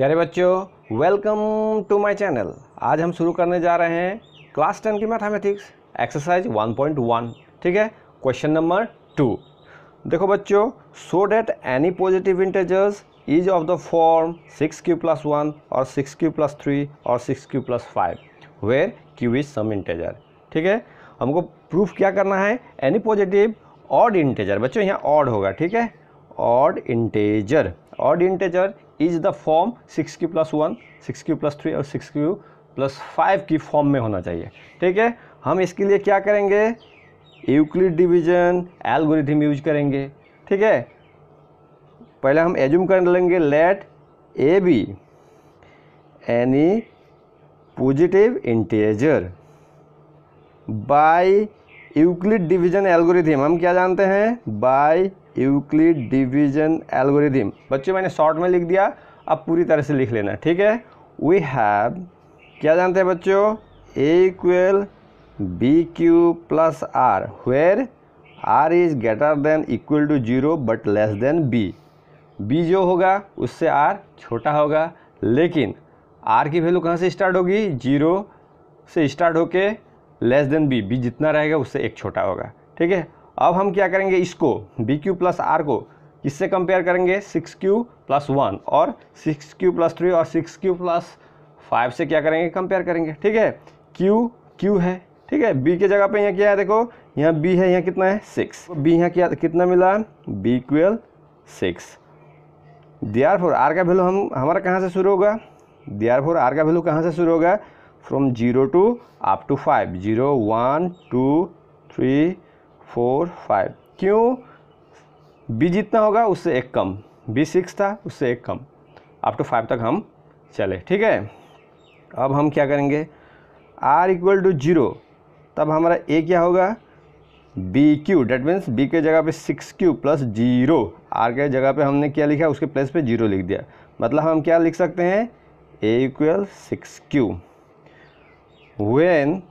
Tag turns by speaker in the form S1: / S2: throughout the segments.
S1: प्यारे बच्चों welcome to my channel आज हम शुरू करने जा रहे हैं क्लास टेन की मैथमेटिक्स एक्सरसाइज 1.1 ठीक है क्वेश्चन नंबर टू देखो बच्चों so that any positive integers is of the form six q plus one और सिक्स क्यू प्लस थ्री और six q plus five where q is some integer ठीक है हमको proof क्या करना है एनी पॉजिटिव ऑड इंटेजर बच्चों यहाँ ऑड होगा ठीक है odd integer odd integer is the form six q plus one six q plus three और सिक्स क्यू प्लस फाइव की फॉर्म में होना चाहिए ठीक है हम इसके लिए क्या करेंगे यूक्लिड डिवीजन एल्गोरिथम यूज करेंगे ठीक है पहले हम एज्यूम कर लेंगे let a B any positive integer by Euclid division algorithm हम क्या जानते हैं बाय यूक्लिड डिवीजन एल्गोरिदम बच्चों मैंने शॉर्ट में लिख दिया अब पूरी तरह से लिख लेना ठीक है वी हैव क्या जानते हैं बच्चों a equal b q plus r where r is greater than equal to zero but less than b b जो होगा उससे आर छोटा होगा लेकिन आर की वैल्यू कहाँ से स्टार्ट होगी जीरो से स्टार्ट होके लेस देन बी बी जितना रहेगा उससे एक छोटा होगा ठीक है अब हम क्या करेंगे इसको बी क्यू प्लस आर को किससे कंपेयर करेंगे सिक्स क्यू प्लस वन और सिक्स क्यू प्लस थ्री और सिक्स क्यू प्लस फाइव से क्या करेंगे कंपेयर करेंगे ठीक है क्यू क्यू है ठीक है बी के जगह पे यहाँ क्या है देखो यहाँ बी है यहाँ कितना है सिक्स बी यहाँ क्या कितना मिला b equal six the r for r का वैल्यू हम हमारा कहाँ से शुरू होगा डी आर फोर आर का वैल्यू कहाँ से शुरू होगा from zero to up to five zero one two three four five क्यों बी जितना होगा उससे एक कम बी सिक्स था उससे एक कम अप टू फाइव तक हम चले ठीक है अब हम क्या करेंगे आर इक्वल टू जीरो तब हमारा ए क्या होगा b q that means b के जगह पे six q plus zero r के जगह पे हमने क्या लिखा उसके प्लस पे जीरो लिख दिया मतलब हम क्या लिख सकते हैं a equal six q when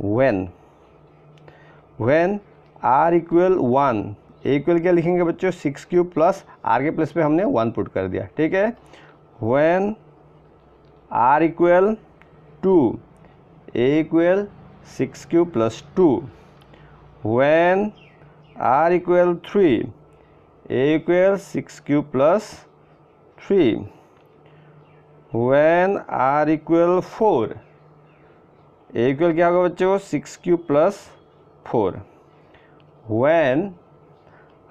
S1: when when r equal one a equal क्या लिखेंगे बच्चों सिक्स क्यू प्लस आर के प्लस पे हमने वन पुट कर दिया ठीक है when r equal two a equal six q plus two when r equal three a equal six q plus three when r equal four a equal क्या होगा बच्चों six q plus four when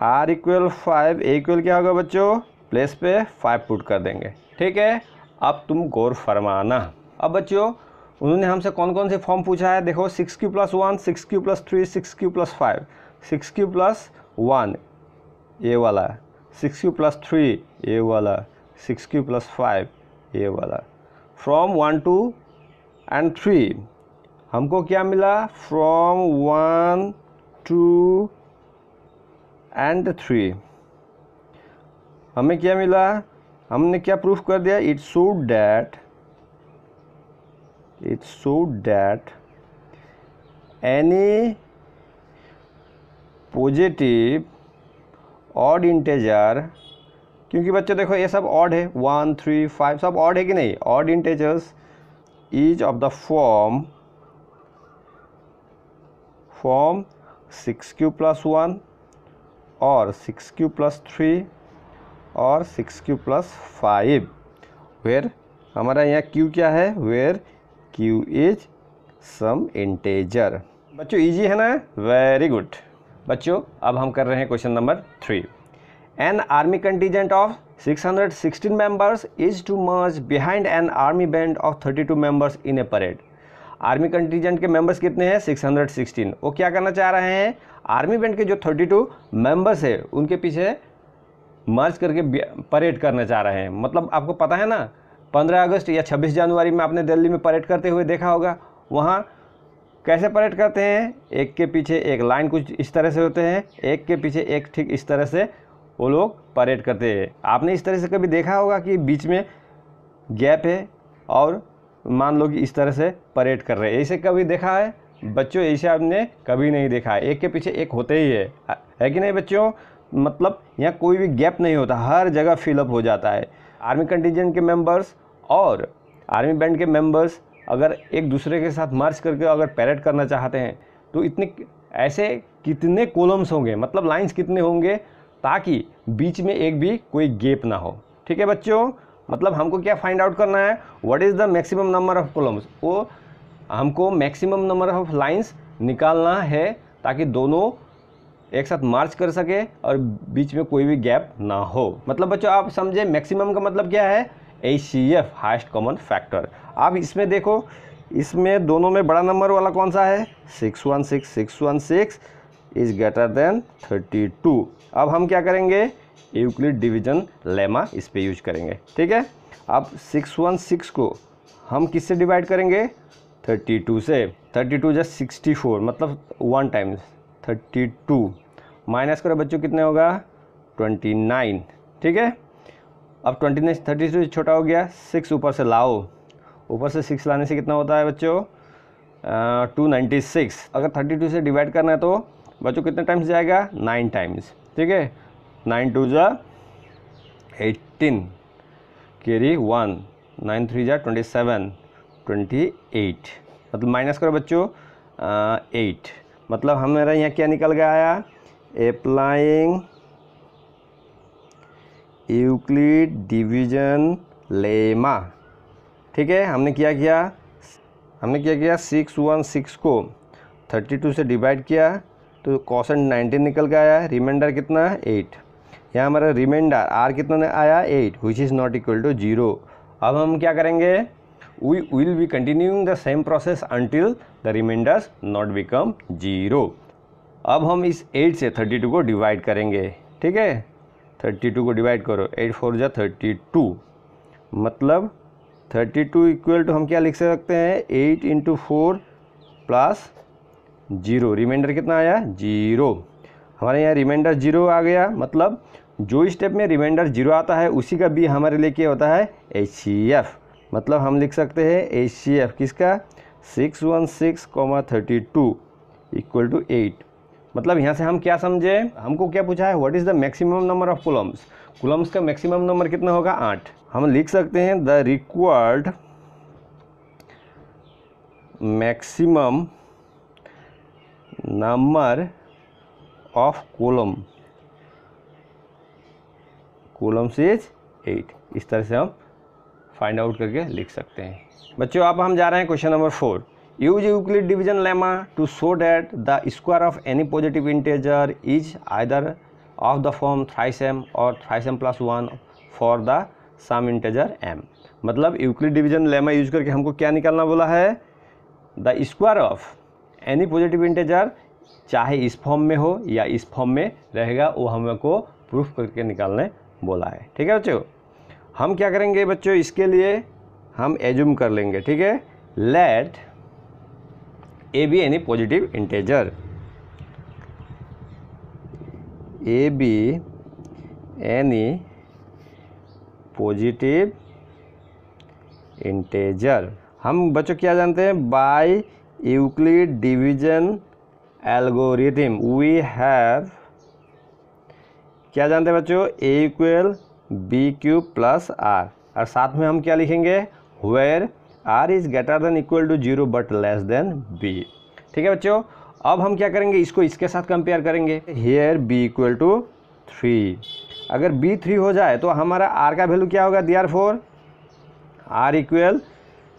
S1: r equal five A equal क्या होगा बच्चों place पे five put कर देंगे ठीक है अब तुम गौर फरमाना अब बच्चों उन्होंने हमसे कौन कौन से फॉर्म पूछा है देखो six q plus one six q plus three six q plus five six q plus one a वाला six q plus three a वाला six q plus five a वाला from one two and three हमको क्या मिला from one two and three हमें क्या मिला हमने क्या प्रूफ कर दिया it show that it show that any positive odd integer क्योंकि बच्चों देखो ये सब ऑड है वन थ्री फाइव सब ऑड है कि नहीं odd integers is of the form form six q plus one और सिक्स क्यू प्लस थ्री और six q plus five where हमारा यहाँ क्यू क्या है where q is some integer बच्चों इजी है ना वेरी गुड बच्चों अब हम कर रहे हैं question number three an army contingent of 616 members is to march behind an army band of 32 members in a parade army contingent के मेंबर्स कितने हैं 616 वो क्या करना चाह रहे हैं आर्मी बैंड के जो 32 मेंबर्स है उनके पीछे मार्च करके परेड करना चाह रहे हैं मतलब आपको पता है ना 15 अगस्त या 26 जनवरी में आपने दिल्ली में परेड करते हुए देखा होगा वहाँ कैसे परेड करते हैं एक के पीछे एक लाइन कुछ इस तरह से होते हैं एक के पीछे एक ठीक इस तरह से वो लोग परेड करते हैं आपने इस तरह से कभी देखा होगा कि बीच में गैप है और मान लो कि इस तरह से परेड कर रहे हैं ऐसे कभी देखा है बच्चों ऐसे आपने कभी नहीं देखा है एक के पीछे एक होते ही है है कि नहीं बच्चों मतलब यहाँ कोई भी गैप नहीं होता हर जगह फिलअप हो जाता है आर्मी कंटीजेंट के मेंबर्स और आर्मी बैंड के मेंबर्स अगर एक दूसरे के साथ मार्च करके अगर पैरेड करना चाहते हैं तो इतने ऐसे कितने कॉलम्स होंगे मतलब लाइंस कितने होंगे ताकि बीच में एक भी कोई गैप ना हो ठीक है बच्चों मतलब हमको क्या फाइंड आउट करना है what is the maximum number of columns वो हमको मैक्सिमम नंबर ऑफ लाइंस निकालना है ताकि दोनों एक साथ मार्च कर सके और बीच में कोई भी गैप ना हो मतलब बच्चों आप समझे मैक्सिमम का मतलब क्या है H C F highest common factor आप इसमें देखो इसमें दोनों में बड़ा नंबर वाला कौन सा है six one six six one six is greater than thirty two अब हम क्या करेंगे यूक्लिड डिवीजन लेमा इस पर यूज करेंगे ठीक है अब 616 को हम किससे डिवाइड करेंगे 32 से 32 टू जस्ट सिक्सटी मतलब वन टाइम 32 टू माइनस करो बच्चों कितने होगा 29 ठीक है अब 29 30 से छोटा हो गया सिक्स ऊपर से लाओ ऊपर से सिक्स लाने से कितना होता है बच्चों टू नाइन्टी सिक्स अगर थर्टी टू से डिवाइड करना है तो बच्चों कितने टाइम्स जाएगा नाइन टाइम्स ठीक है नाइन टू ज़ा eighteen carry one nine three ज़ा ट्वेंटी सेवन ट्वेंटी एट मतलब माइनस करो बच्चों एट मतलब हमारा यहाँ क्या निकल गया आया अप्लाइंग यूक्लिड डिवीजन लेमा ठीक है हमने क्या किया हमने क्या किया सिक्स वन सिक्स को थर्टी टू से डिवाइड किया तो कॉसेंट नाइनटीन निकल गया है रिमाइंडर कितना एट यहाँ हमारा रिमाइंडर आर कितना आया eight which is not equal to zero अब हम क्या करेंगे we will be continuing the same process until the remainders not become zero अब हम इस एट से थर्टी टू को डिवाइड करेंगे ठीक है थर्टी टू को डिवाइड करो एट फोर जा थर्टी टू मतलब थर्टी टू इक्वल टू हम क्या लिख सकते हैं eight into four plus zero remainder कितना आया जीरो हमारे यहाँ रिमाइंडर जीरो आ गया मतलब जो स्टेप में रिमाइंडर जीरो आता है उसी का बी हमारे लिए क्या होता है एच मतलब हम लिख सकते हैं एच किसका six one six comma thirty two equal to eight मतलब यहाँ से हम क्या समझे हमको क्या पूछा है what is the maximum number of columns columns का मैक्सिमम नंबर कितना होगा आठ हम लिख सकते हैं the required maximum number of column columns is eight इस तरह से हम फाइंड आउट करके लिख सकते हैं बच्चों अब हम जा रहे हैं question number four use Euclid division lemma to show that the square of any positive integer is either of the form thrice m और thrice m plus one for the some integer m मतलब Euclid division lemma use करके हमको क्या निकालना बोला है the square of any positive integer चाहे इस फॉर्म में हो या इस फॉर्म में रहेगा वो हमको प्रूफ करके निकालने बोला है ठीक है बच्चों हम क्या करेंगे बच्चों इसके लिए हम एज्यूम कर लेंगे ठीक है let a B any positive integer a B any positive integer हम बच्चों क्या जानते हैं by Euclid division algorithm we have क्या जानते हैं बच्चों a equal b q plus r और साथ में हम क्या लिखेंगे where r is greater than equal to zero but less than b ठीक है बच्चों अब हम क्या करेंगे इसको इसके साथ कंपेयर करेंगे here b equal to three अगर बी थ्री हो जाए तो हमारा आर का वैल्यू क्या होगा the r for r equal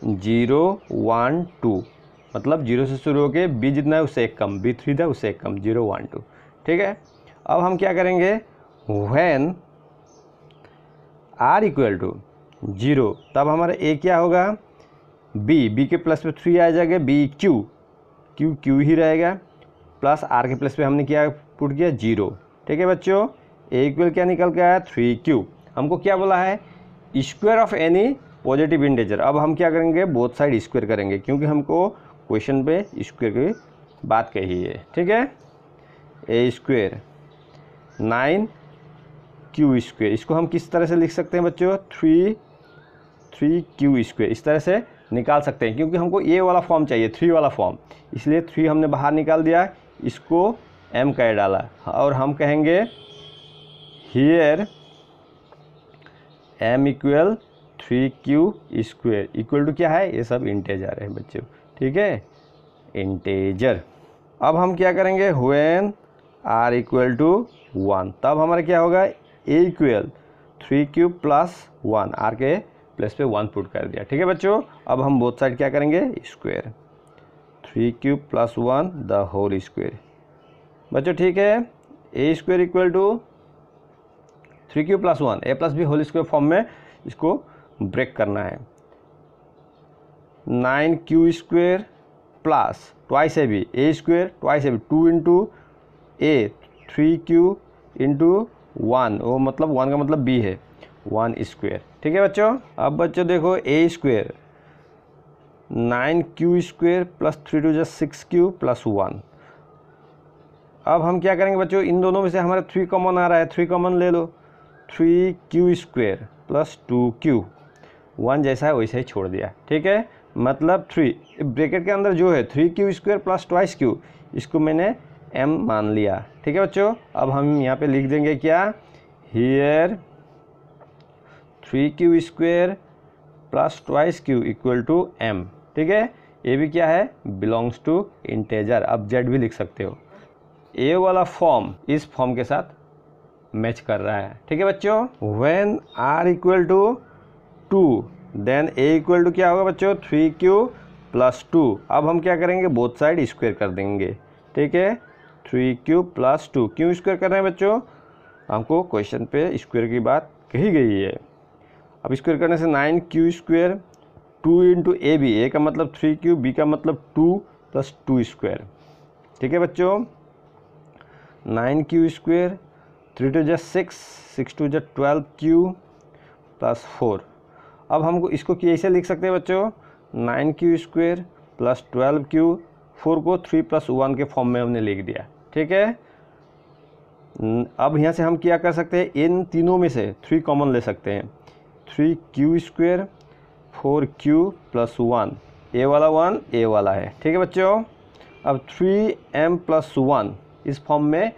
S1: zero one two मतलब जीरो से शुरू होकर बी जितना है उससे एक कम बी थ्री था उससे एक कम जीरो वन टू ठीक है अब हम क्या करेंगे when r equal to zero तब हमारा ए क्या होगा बी बी के प्लस पे थ्री आ जाएगा बी क्यू क्यू क्यू ही रहेगा प्लस आर के प्लस पे हमने क्या पुट किया जीरो ठीक है बच्चों ए इक्वल क्या निकल के आया थ्री क्यू हमको क्या बोला है square of any positive integer अब हम क्या करेंगे बोथ साइड स्क्वायर करेंगे क्योंकि हमको क्वेश्चन पे स्क्वेयर की बात कही है ठीक है a square nine q square इसको हम किस तरह से लिख सकते हैं बच्चों थ्री थ्री क्यू स्क्वेयर इस तरह से निकाल सकते हैं क्योंकि हमको ए वाला फॉर्म चाहिए थ्री वाला फॉर्म इसलिए थ्री हमने बाहर निकाल दिया इसको एम कह डाला और हम कहेंगे here m equal three q square equal to क्या है ये सब इंटेजर है बच्चों ठीक है इंटेजर अब हम क्या करेंगे when r equal to one तब हमारा क्या होगा a equal three cube plus one r के प्लस पे वन पुट कर दिया ठीक है बच्चों अब हम बोथ साइड क्या करेंगे square three cube plus one the whole square बच्चों ठीक है a square equal to three cube plus one a plus b whole square form में इसको ब्रेक करना है nine q square plus twice a b a स्क्र twice a b two into a three q into one वो मतलब one का मतलब B है वन स्क्वेयर ठीक है बच्चों अब बच्चों देखो a square nine q square plus three two just six q plus one अब हम क्या करेंगे बच्चों इन दोनों में से हमारा थ्री कॉमन आ रहा है थ्री कॉमन ले लो three q square plus two q one जैसा है वैसा ही छोड़ दिया ठीक है मतलब थ्री ब्रैकेट के अंदर जो है three q square plus twice q इसको मैंने एम मान लिया ठीक है बच्चों अब हम यहाँ पे लिख देंगे क्या here three q square plus twice q equal to m ठीक है ये भी क्या है बिलोंग्स टू इंटेजर अब जेड भी लिख सकते हो ए वाला फॉर्म इस फॉर्म के साथ मैच कर रहा है ठीक है बच्चों when r equal to two then a equal to क्या होगा बच्चों थ्री क्यू प्लस टू अब हम क्या करेंगे बोथ साइड स्क्वेयर कर देंगे ठीक है थ्री क्यू प्लस टू क्यों स्क्वेयर कर रहे हैं बच्चों हमको क्वेश्चन पे स्क्वेयर की बात कही गई है अब स्क्वेयर करने से nine q square two into a b a का मतलब थ्री क्यू बी का मतलब टू प्लस टू स्क्वेयर ठीक है बच्चों nine q square three two जै सिक्स सिक्स टू जै ट्वेल्व क्यू प्लस फोर अब हम इसको कैसे लिख सकते हैं बच्चों nine q square plus twelve q four को थ्री प्लस वन के फॉर्म में हमने लिख दिया ठीक है अब यहाँ से हम क्या कर सकते हैं इन तीनों में से थ्री कॉमन ले सकते हैं three q square four q plus one a वाला वन ए वाला है ठीक है बच्चों अब थ्री एम प्लस वन इस फॉर्म में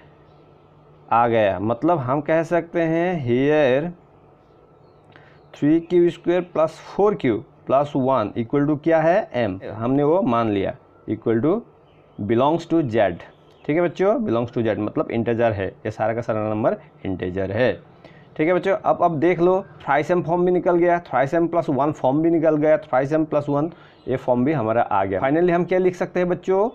S1: आ गया मतलब हम कह सकते हैं here three q square plus four q plus one equal to क्या है एम हमने वो मान लिया equal to belongs to z ठीक है बच्चों बिलोंग्स टू जेड मतलब इंटेजर है ये सारा का सारा नंबर इंटेजर है ठीक है बच्चों अब अब देख लो एम फॉर्म भी निकल गया एम प्लस वन फॉर्म भी निकल गया एम प्लस वन ये फॉर्म भी हमारा आ गया फाइनली हम क्या लिख सकते हैं बच्चों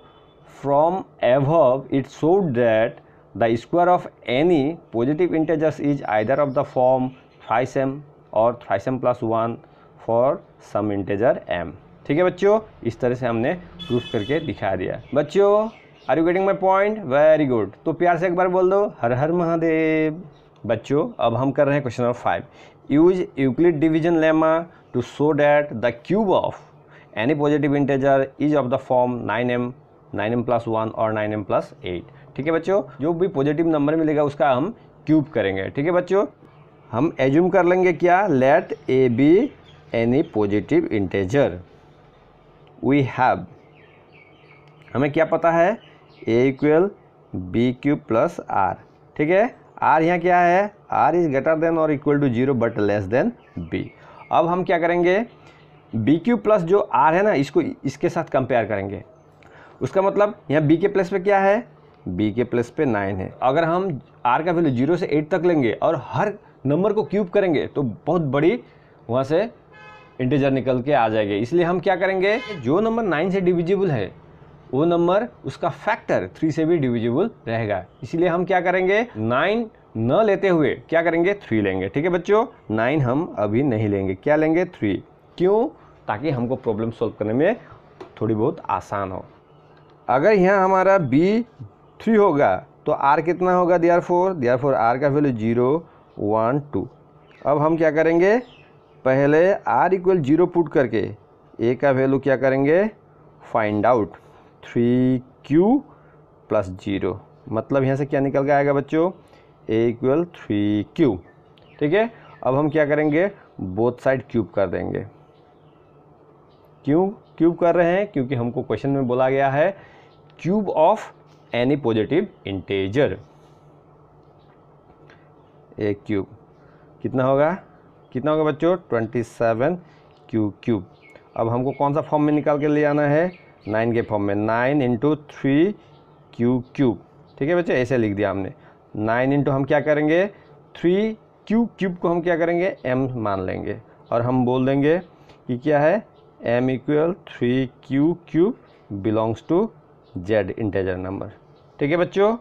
S1: from above it showed that the square of any positive integers is either of the form same और thrice m plus one for some integer m ठीक है बच्चों इस तरह से हमने प्रूफ करके दिखा दिया बच्चों are you getting my point very good तो प्यार से एक बार बोल दो हर हर महादेव बच्चों अब हम कर रहे हैं question number five use Euclid division lemma to show that the cube of any positive integer is of the form nine m nine m plus one और नाइन एम प्लस एट ठीक है बच्चों जो भी पॉजिटिव नंबर मिलेगा उसका हम cube करेंगे ठीक है बच्चों हम एज्यूम कर लेंगे क्या let a B any positive integer we have हमें क्या पता है a equal b q plus r ठीक है आर यहाँ क्या है आर इज़ ग्रेटर देन और equal to zero but less than b अब हम क्या करेंगे बी क्यू प्लस जो आर है ना इसको इसके साथ कंपेयर करेंगे उसका मतलब यहाँ बी के प्लस पे क्या है बी के प्लस पे नाइन है अगर हम आर का वैल्यू जीरो से एट तक लेंगे और हर नंबर को क्यूब करेंगे तो बहुत बड़ी वहाँ से इंटीजर निकल के आ जाएगी इसलिए हम क्या करेंगे जो नंबर नाइन से डिविजिबल है वो नंबर उसका फैक्टर थ्री से भी डिविजिबल रहेगा इसलिए हम क्या करेंगे नाइन न लेते हुए क्या करेंगे थ्री लेंगे ठीक है बच्चों नाइन हम अभी नहीं लेंगे क्या लेंगे थ्री क्यों ताकि हमको प्रॉब्लम सॉल्व करने में थोड़ी बहुत आसान हो अगर यहाँ हमारा बी थ्री होगा तो आर कितना होगा r for r for r का वैल्यू जीरो वन टू अब हम क्या करेंगे पहले आर इक्वल जीरो पुट करके ए का वैल्यू क्या करेंगे find out three q plus zero मतलब यहाँ से क्या निकल के आएगा बच्चों ए इक्वल थ्री क्यू ठीक है अब हम क्या करेंगे बोथ साइड क्यूब कर देंगे क्यों क्यूब कर रहे हैं क्योंकि हमको क्वेश्चन में बोला गया है cube of any positive integer a cube कितना होगा कितना होगा बच्चों ट्वेंटी सेवन क्यू क्यूब अब हमको कौन सा फॉर्म में निकाल के ले आना है नाइन के फॉर्म में nine into three q cube ठीक है बच्चे ऐसे लिख दिया हमने नाइन इंटू हम क्या करेंगे थ्री क्यू क्यूब को हम क्या करेंगे एम मान लेंगे और हम बोल देंगे कि क्या है m equal three q cube belongs to z integer number ठीक है बच्चों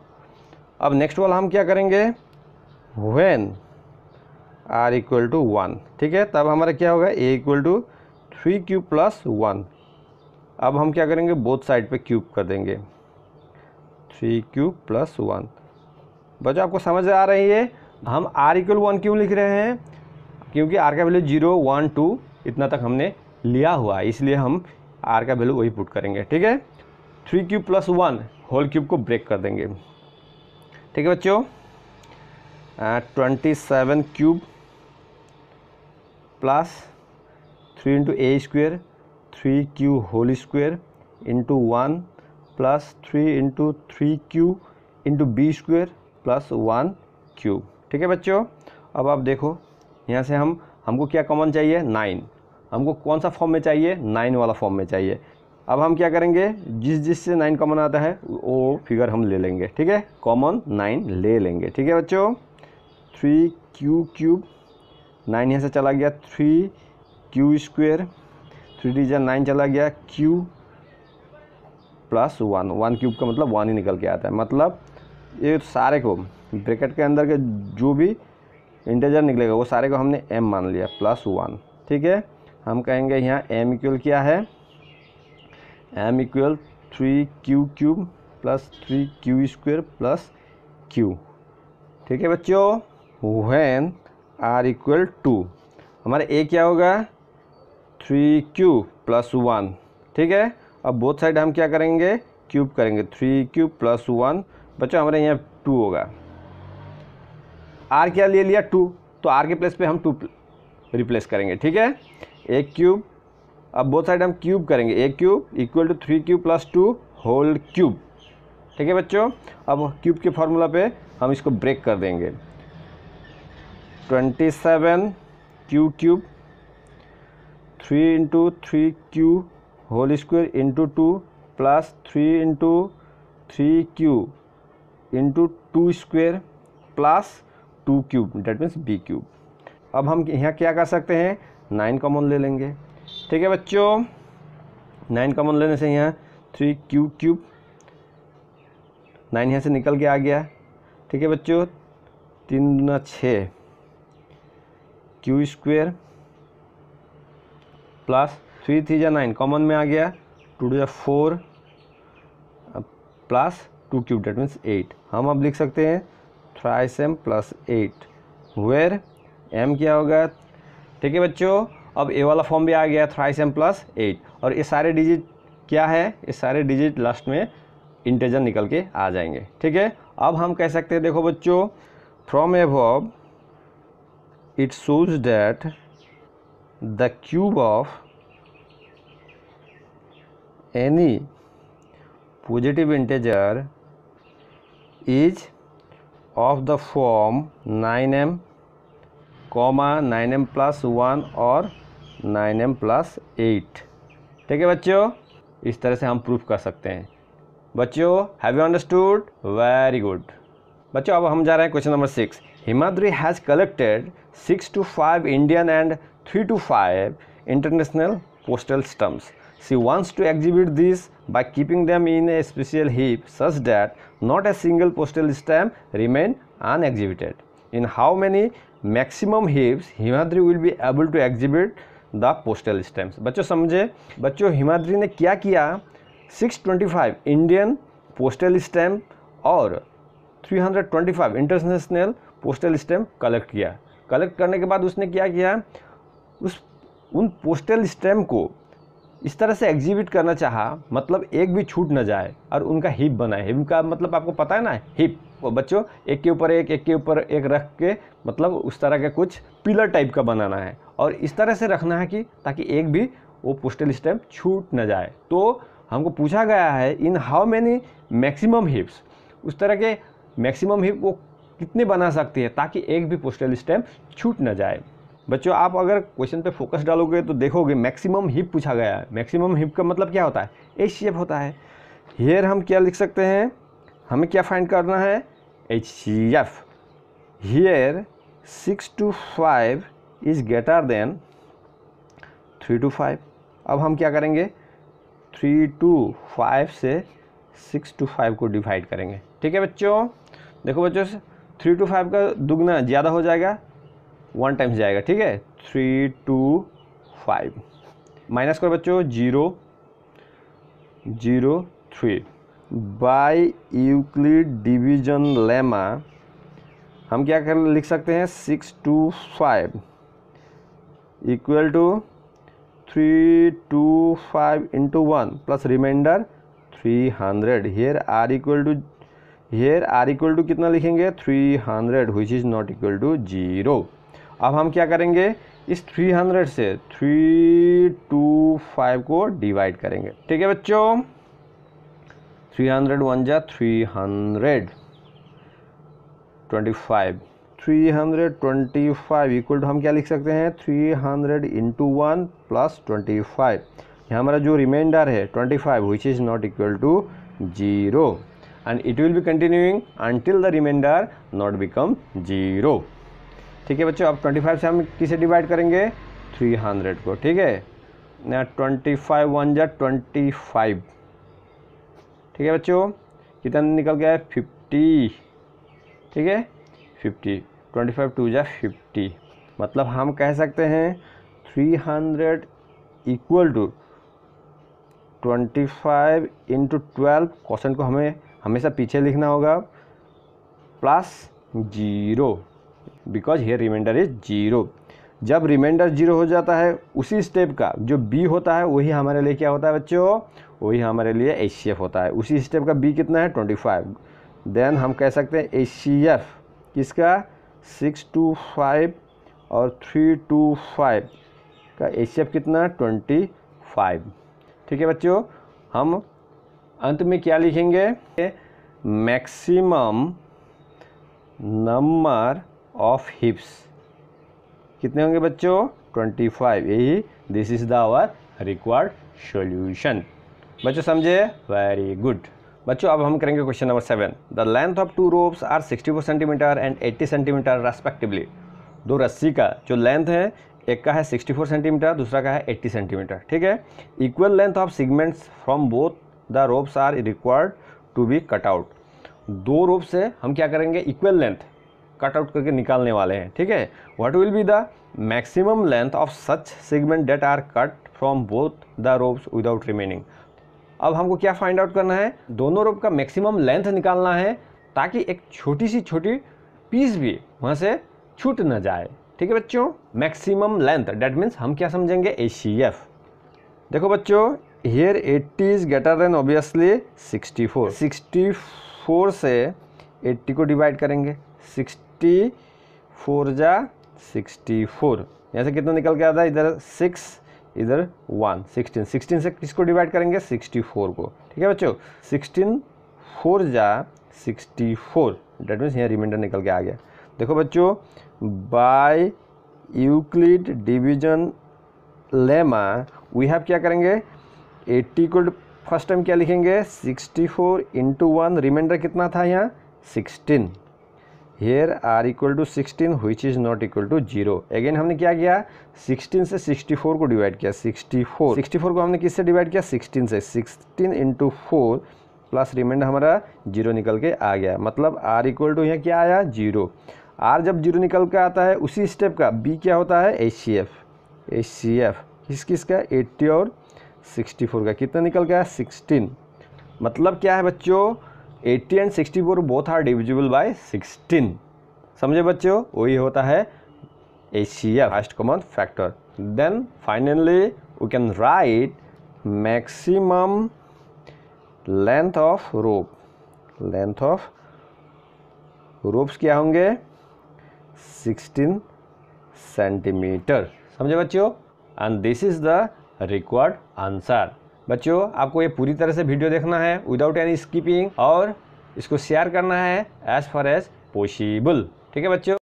S1: अब नेक्स्ट वाला हम क्या करेंगे when r equal to one ठीक है तब हमारा क्या होगा a equal to three q plus one अब हम क्या करेंगे बोथ साइड पे क्यूब कर देंगे थ्री क्यूब प्लस वन बच्चों आपको समझ आ रही है हम आर इक्वल वन क्यों लिख रहे हैं क्योंकि आर का वैल्यू जीरो वन टू इतना तक हमने लिया हुआ है इसलिए हम आर का वैल्यू वही पुट करेंगे ठीक है three cube plus one whole cube को ब्रेक कर देंगे ठीक है बच्चों twenty seven cube plus three into a square three q whole square into one plus three into three q into b square plus one cube ठीक है बच्चों अब आप देखो यहाँ से हम हमको क्या कॉमन चाहिए नाइन हमको कौन सा फॉर्म में चाहिए नाइन वाला फॉर्म में चाहिए अब हम क्या करेंगे जिस जिस से नाइन कॉमन आता है वो फिगर हम ले लेंगे ठीक है कॉमन नाइन ले लेंगे ठीक है बच्चों थ्री क्यू क्यूब नाइन यहाँ से चला गया थ्री क्यू स्क्वेयर थ्री डी जा नाइन चला गया q plus one one cube का मतलब वन ही निकल के आता है मतलब ये सारे को ब्रैकेट के अंदर के जो भी इंटेजर निकलेगा वो सारे को हमने एम मान लिया प्लस वन ठीक है हम कहेंगे यहाँ एम इक्वल क्या है m equal three q cube plus three q square plus q ठीक है बच्चों वैन आर इक्वल टू हमारा ए क्या होगा थ्री क्यू प्लस वन ठीक है अब बोथ साइड हम क्या करेंगे क्यूब करेंगे थ्री क्यूब प्लस वन बच्चों हमारे यहाँ टू होगा आर क्या ले लिया टू तो आर के प्लेस पे हम टू रिप्लेस करेंगे ठीक है एक क्यूब अब बोथ साइड हम क्यूब करेंगे एक cube equal to three cube plus two whole cube ठीक है बच्चों अब क्यूब के फार्मूला पे हम इसको ब्रेक कर देंगे twenty seven q cube three into three q whole square into two plus three into three q into two square plus two cube that means b cube अब हम यहाँ क्या कर सकते हैं नाइन कॉमन ले लेंगे ठीक है बच्चों नाइन कॉमन लेने से यहाँ थ्री क्यू क्यूब नाइन यहाँ से निकल के आ गया ठीक है बच्चों तीन दुना छः q square plus three three या नाइन कॉमन में आ गया टू टू या four plus two cube that means eight हम अब लिख सकते हैं thrice m plus eight where m क्या होगा ठीक है बच्चों अब ए वाला फॉर्म भी आ गया थ्राइस एम प्लस एट और ये सारे डिजिट क्या है ये सारे डिजिट लास्ट में इंटेजर निकल के आ जाएंगे ठीक है अब हम कह सकते हैं देखो बच्चों फ्रॉम एव it shows that the cube of any positive integer is of the form 9m comma 9m plus 1 और 9m plus 8 ठीक है बच्चों इस तरह से हम प्रूफ कर सकते हैं बच्चों have you understood very good बच्चों अब हम जा रहे हैं question number six Himadri has collected 6 to 5 Indian and 3 to 5 international postal stamps. She wants to exhibit these by keeping them in a special heap such that not a single postal stamp remain unexhibited. In how many maximum heaps Himadri will be able to exhibit the postal stamps? बच्चों समझे बच्चों हिमाद्री ने क्या किया 625 Indian postal stamp और 325 international postal stamp collect किया collect करने के बाद उसने क्या किया उस उन पोस्टल स्टैम्प को इस तरह से एग्जीबिट करना चाहा मतलब एक भी छूट ना जाए और उनका हिप बनाए हिप का मतलब आपको पता है ना हिप बच्चों एक के ऊपर एक एक के ऊपर एक रख के मतलब उस तरह का कुछ पिलर टाइप का बनाना है और इस तरह से रखना है कि ताकि एक भी वो पोस्टल स्टैम्प छूट ना जाए तो हमको पूछा गया है in how many maximum heaps उस तरह के मैक्सिमम हिप वो कितने बना सकती है ताकि एक भी पोस्टल स्टैम्प छूट ना जाए बच्चों आप अगर क्वेश्चन पे फोकस डालोगे तो देखोगे मैक्सिमम हिप पूछा गया है मैक्सिमम हिप का मतलब क्या होता है एच शेप होता है हेयर हम क्या लिख सकते हैं हमें क्या फाइंड करना है H C F here six two five is greater than three two five अब हम क्या करेंगे थ्री टू फाइव से सिक्स टू फाइव को डिवाइड करेंगे ठीक है बच्चों देखो बच्चों थ्री टू फाइव का दुगना ज़्यादा हो जाएगा वन टाइम्स जाएगा ठीक है थ्री टू फाइव माइनस करो बच्चों zero zero three by Euclid division lemma हम क्या कर लिख सकते हैं six two five equal to three two five into one plus remainder three hundred here r equal to here r equal to कितना लिखेंगे three hundred which is not equal to zero अब हम क्या करेंगे इस थ्री हंड्रेड से three two five को divide करेंगे ठीक है बच्चों थ्री हंड्रेड वन जा three hundred twenty five three hundred twenty five equal to हम क्या लिख सकते हैं three hundred into one plus twenty five यहाँ हमारा जो रिमाइंडर है twenty five which is not equal to zero and it will be continuing until the remainder not become zero ठीक है बच्चों अब 25 से हम किसे डिवाइड करेंगे 300 को ठीक है ना ट्वेंटी फाइव वन जा ट्वेंटी फाइव ठीक है बच्चों कितना निकल गया है फिफ्टी ठीक है फिफ्टी ट्वेंटी फाइव टू जा फिफ्टी मतलब हम कह सकते हैं three hundred equal to twenty five into twelve question को हमें हमेशा पीछे लिखना होगा plus zero because here remainder is zero जब रिमाइंडर जीरो हो जाता है उसी स्टेप का जो बी होता है वही हमारे लिए क्या होता है बच्चों वही हमारे लिए एच सी एफ होता है उसी स्टेप का बी कितना है ट्वेंटी फाइव देन हम कह सकते हैं एच सी एफ किसका सिक्स टू फाइव और थ्री टू फाइव का एच सी एफ कितना ट्वेंटी फाइव ठीक है बच्चों हम अंत में क्या लिखेंगे मैक्सिमम नंबर ऑफ हिप्स कितने होंगे बच्चों 25 यही this is the our required solution बच्चों समझे वेरी गुड बच्चों अब हम करेंगे question number seven the length of two ropes are 64 centimetre and 80 centimetre respectively दो रस्सी का जो लेंथ है एक का है 64 सेंटीमीटर दूसरा का है 80 सेंटीमीटर ठीक है equal length of segments from both the ropes are required to be cut out दो रोप से हम क्या करेंगे इक्वल लेंथ कट आउट करके निकालने वाले हैं ठीक है what will be the maximum length of such segment that are cut from both the ropes without remaining अब हमको क्या फाइंड आउट करना है दोनों रोप का मैक्सिमम लेंथ निकालना है ताकि एक छोटी सी छोटी पीस भी वहाँ से छूट ना जाए ठीक है बच्चों मैक्सिमम लेंथ डेट मीन्स हम क्या समझेंगे ए देखो बच्चों is 80 then obviously sixty four 64 64 से 80 को डिवाइड करेंगे 64 जा फोर यहाँ से कितना निकल के आता है इधर 6 इधर 1 16 16 से किसको डिवाइड करेंगे 64 को ठीक है बच्चों 16 फोर जा सिक्सटी फोर डेट मीन्स यहाँ रिमाइंडर निकल के आ गया देखो बच्चों by Euclid division lemma we have क्या करेंगे एट्टी को फर्स्ट टाइम क्या लिखेंगे sixty four into one remainder कितना था यहाँ sixteen here r equal to sixteen which is not equal to zero again हमने क्या किया सिक्सटीन से सिक्सटी फोर को डिवाइड किया सिक्सटी फोर सिक्सटी फोर को हमने किससे डिवाइड किया सिक्सटीन से sixteen into four plus remainder हमारा जीरो निकल के आ गया मतलब आर इक्वल टू यहाँ क्या आया जीरो आर जब जीरो निकल के आता है उसी स्टेप का बी क्या होता है H C F H C F किस किस का एट्टी और सिक्सटी फोर का कितना निकल गया सिक्सटीन मतलब क्या है बच्चों eighty and sixty four both are divisible by sixteen समझे बच्चों वही होता है एशिया first common factor then finally we can write maximum length of rope length of ropes क्या होंगे 16 सेंटीमीटर समझे बच्चों and this is the required answer बच्चों आपको ये पूरी तरह से वीडियो देखना है विदाउट एनी स्कीपिंग और इसको शेयर करना है एज़ फार एज़ पॉसिबल ठीक है बच्चों